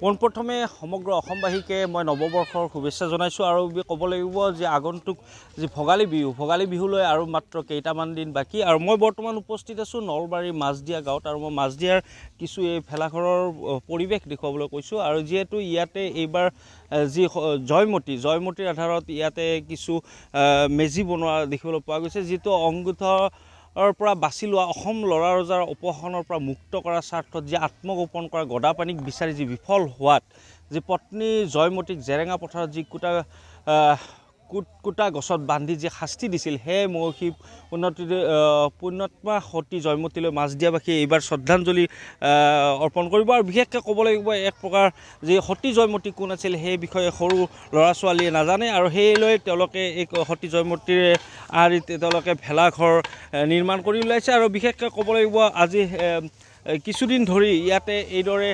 পোনপ্ৰথমে সমগ্ৰ অসমবাসীকে মই নৱবৰ্ষৰ শুভেচ্ছা জনাইছোঁ আৰু ক'ব লাগিব যে আগন্তুক যি ভোগালী বিহু ভোগালী বিহুলৈ আৰু মাত্ৰ কেইটামান দিন বাকী আৰু মই বৰ্তমান উপস্থিত আছোঁ নলবাৰীৰ মাজদিয়া গাঁৱত আৰু মই মাজদিয়াৰ কিছু এই ভেলাঘৰৰ পৰিৱেশ দেখুৱাবলৈ কৈছোঁ আৰু যিহেতু ইয়াতে এইবাৰ যি জয়মতী জয়মতীৰ আধাৰত ইয়াতে কিছু মেজি বনোৱা দেখিবলৈ পোৱা গৈছে যিটো অংগুঠ ৰ পৰা বাছি লোৱা অসম ল'ৰা ৰজাৰ অপহৰণৰ পৰা মুক্ত কৰাৰ স্বাৰ্থত যি আত্মগোপন কৰা গদাপানীক বিচাৰি যি বিফল হোৱাত যি পত্নী জয়মতীক জেৰেঙা পথাৰত যি কুটা কুটকুটা গছত বান্ধি যি শাস্তি দিছিল সেয়ে মহৰ্ষি উন্নতি পূৰ্ণত্মা সতী জয়মতীলৈ মাছ দিয়াবাসীয়ে এইবাৰ শ্ৰদ্ধাঞ্জলি অৰ্পণ কৰিব আৰু বিশেষকৈ ক'ব লাগিব এক প্ৰকাৰ যি সতী জয়মতী কোন আছিল সেই বিষয়ে সৰু ল'ৰা ছোৱালীয়ে নাজানে আৰু লৈ তেওঁলোকে এই সতী জয়মতীৰে আৰু তেওঁলোকে ভেলাঘৰ নিৰ্মাণ কৰি ওলাইছে আৰু বিশেষকৈ ক'ব লাগিব আজি কিছুদিন ধৰি ইয়াতে এইদৰে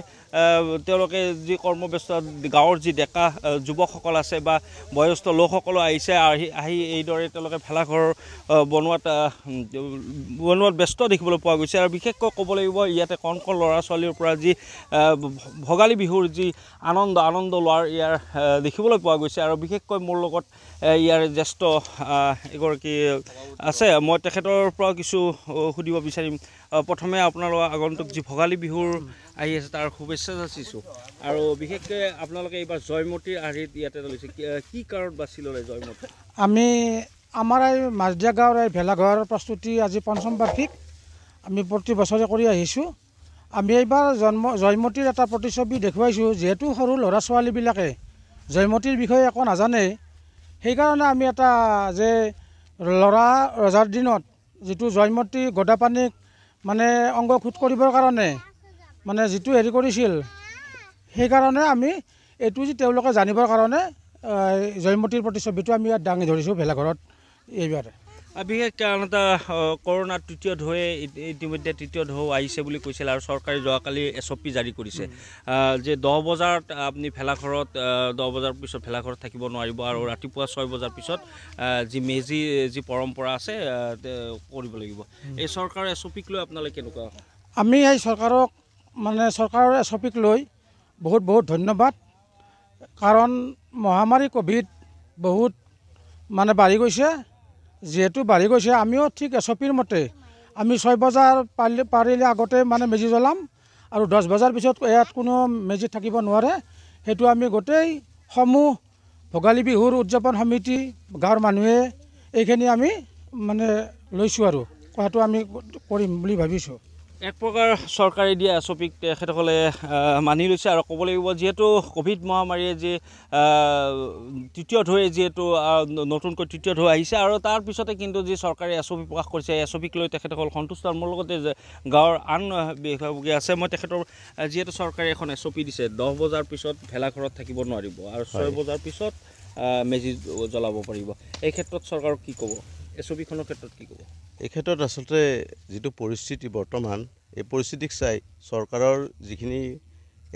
তেওঁলোকে যি কৰ্মব্যস্ত গাঁৱৰ যি ডেকা যুৱকসকল আছে বা বয়স্থ লোকসকলো আহিছে আহি আহি এইদৰে তেওঁলোকে ভেলাঘৰ বনোৱাত বনোৱাত ব্যস্ত দেখিবলৈ পোৱা গৈছে আৰু বিশেষকৈ ক'ব লাগিব ইয়াতে কণ কণ ল'ৰা ছোৱালীৰ পৰা যি ভোগালী বিহুৰ যি আনন্দ আনন্দ লোৱাৰ ইয়াৰ দেখিবলৈ পোৱা গৈছে আৰু বিশেষকৈ মোৰ লগত ইয়াৰ জ্যেষ্ঠ এগৰাকী আছে মই তেখেতৰ পৰাও কিছু সুধিব বিচাৰিম প্ৰথমে আপোনালোকৰ আগন্তুক যি ভোগালী বিহুৰ আহি আছে তাৰ শুভেচ্ছা যাচিছোঁ আৰু বিশেষকৈ আপোনালোকে এইবাৰ জয়মতীৰ আৰ্হিত ইয়াতে লৈছে কি কাৰণত বাছি ল'লে জয়মতী আমি আমাৰ এই মাজদিয়া গাঁৱৰ এই ভেলাঘৰ প্ৰস্তুতি আজি পঞ্চম বাৰ্ষিক আমি প্ৰতি বছৰে কৰি আহিছোঁ আমি এইবাৰ জন্ম জয়মতীৰ এটা প্ৰতিচ্ছবি দেখুৱাইছোঁ যিহেতু সৰু ল'ৰা ছোৱালীবিলাকে জয়মতীৰ বিষয়ে একো নাজানে সেইকাৰণে আমি এটা যে ল'ৰা ৰজাৰ দিনত যিটো জয়মতী গদাপানীক মানে অংগ খোট কৰিবৰ কাৰণে মানে যিটো হেৰি কৰিছিল সেইকাৰণে আমি এইটো যে তেওঁলোকে জানিবৰ কাৰণে জয়মতীৰ প্ৰতিচ্ছবিটো আমি ইয়াত দাঙি ধৰিছোঁ ভেলাঘৰত এইবাৰ বিশেষকৈ আন এটা কৰোণা তৃতীয় ঢৌৱে ইতিমধ্যে তৃতীয় ঢৌ আহিছে বুলি কৈছিল আৰু চৰকাৰে যোৱাকালি এছ অ' পি জাৰি কৰিছে যে দহ বজাত আপুনি ভেলাঘৰত দহ বজাৰ পিছত ভেলাঘৰত থাকিব নোৱাৰিব আৰু ৰাতিপুৱা ছয় বজাৰ পিছত যি মেজি যি পৰম্পৰা আছে কৰিব লাগিব এই চৰকাৰৰ এছ অ' পিক লৈ আপোনালোকে কেনেকুৱা আমি এই চৰকাৰক মানে চৰকাৰৰ এছ অ'পিক লৈ বহুত বহুত ধন্যবাদ কাৰণ মহামাৰী ক'ভিড বহুত মানে বাঢ়ি গৈছে যিহেতু বাঢ়ি গৈছে আমিও ঠিক এছ অ'পিৰ মতে আমি ছয় বজাৰ পাৰিলে পাৰিলে আগতে মানে মেজি জ্বলাম আৰু দহ বজাৰ পিছত ইয়াত কোনো মেজি থাকিব নোৱাৰে সেইটো আমি গোটেই সমূহ ভোগালী বিহুৰ উদযাপন সমিতি গাঁৱৰ মানুহে এইখিনি আমি মানে লৈছোঁ আৰু কোৱাটো আমি কৰিম বুলি ভাবিছোঁ এক প্ৰকাৰ চৰকাৰে দিয়া এছ অ' পিক তেখেতসকলে মানি লৈছে আৰু ক'ব লাগিব যিহেতু ক'ভিড মহামাৰীয়ে যি তৃতীয় ঢৌৱে যিহেতু নতুনকৈ তৃতীয় ঢৌ আহিছে আৰু তাৰপিছতে কিন্তু যি চৰকাৰে এছ অ' পি প্ৰকাশ কৰিছে এছ অ' পিক লৈ তেখেতসকল সন্তুষ্ট আৰু মোৰ লগতে যে গাঁৱৰ আন বিষয়ভোগী আছে মই তেখেতৰ যিহেতু চৰকাৰে এখন এছ অ' পি দিছে দহ বজাৰ পিছত ভেলাঘৰত থাকিব নোৱাৰিব আৰু ছয় বজাৰ পিছত মেজি জ্বলাব পাৰিব এই ক্ষেত্ৰত চৰকাৰক কি ক'ব এছ অ' পিখনৰ ক্ষেত্ৰত কি ক'ব এই ক্ষেত্ৰত আচলতে যিটো পৰিস্থিতি বৰ্তমান এই পৰিস্থিতিক চাই চৰকাৰৰ যিখিনি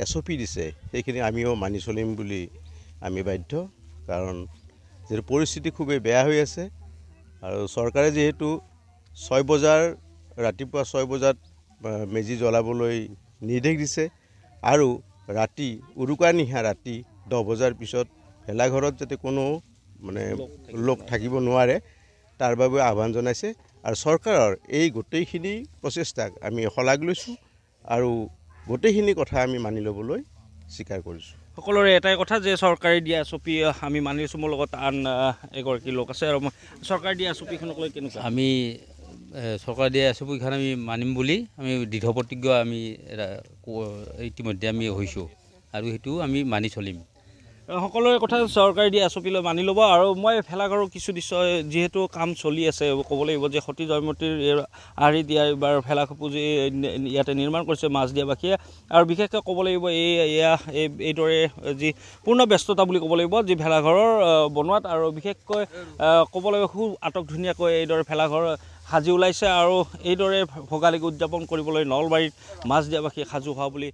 এছ অ' পি দিছে সেইখিনি আমিও মানি চলিম বুলি আমি বাধ্য কাৰণ যিহেতু পৰিস্থিতি খুবেই বেয়া হৈ আছে আৰু চৰকাৰে যিহেতু ছয় বজাৰ ৰাতিপুৱা ছয় বজাত মেজি জ্বলাবলৈ নিৰ্দেশ দিছে আৰু ৰাতি উৰুকা নিশা ৰাতি দহ বজাৰ পিছত ভেলাঘৰত যাতে কোনো মানে লোক থাকিব নোৱাৰে তাৰ বাবে আহ্বান জনাইছে আৰু চৰকাৰৰ এই গোটেইখিনি প্ৰচেষ্টাক আমি শলাগ লৈছোঁ আৰু গোটেইখিনি কথা আমি মানি ল'বলৈ স্বীকাৰ কৰিছোঁ সকলোৰে এটাই কথা যে চৰকাৰে দিয়া ছবি আমি মানি লৈছোঁ মোৰ লগত আন এগৰাকী লোক আছে আৰু চৰকাৰে দিয়া ছবিখনক লৈ কেনেকুৱা আমি চৰকাৰে দিয়া ছবিখন আমি মানিম বুলি আমি প্ৰতিজ্ঞ আমি ইতিমধ্যে আমি হৈছোঁ আৰু সেইটো আমি মানি চলিম সকলোৰে কথা চৰকাৰে দিয়া আঁচনি লৈ মানি ল'ব আৰু মই ভেলাঘৰো কিছু দৃশ্য যিহেতু কাম চলি আছে ক'ব লাগিব যে সতী জয়মতীৰ আৰি দিয়া এইবাৰ ভেলাঘৰ পুঁজি ইয়াতে নিৰ্মাণ কৰিছে মাছ দিয়াবাসীয়ে আৰু বিশেষকৈ ক'ব লাগিব এই এয়া এই এইদৰে যি পূৰ্ণ ব্যস্ততা বুলি ক'ব লাগিব যি ভেলাঘৰৰ বনোৱাত আৰু বিশেষকৈ ক'ব লাগিব খুব আটক ধুনীয়াকৈ এইদৰে ভেলাঘৰ সাজি ওলাইছে আৰু এইদৰে ভোগালীক উদযাপন কৰিবলৈ নলবাৰীত মাছ দিয়াবাসীয়ে সাজু হোৱা বুলি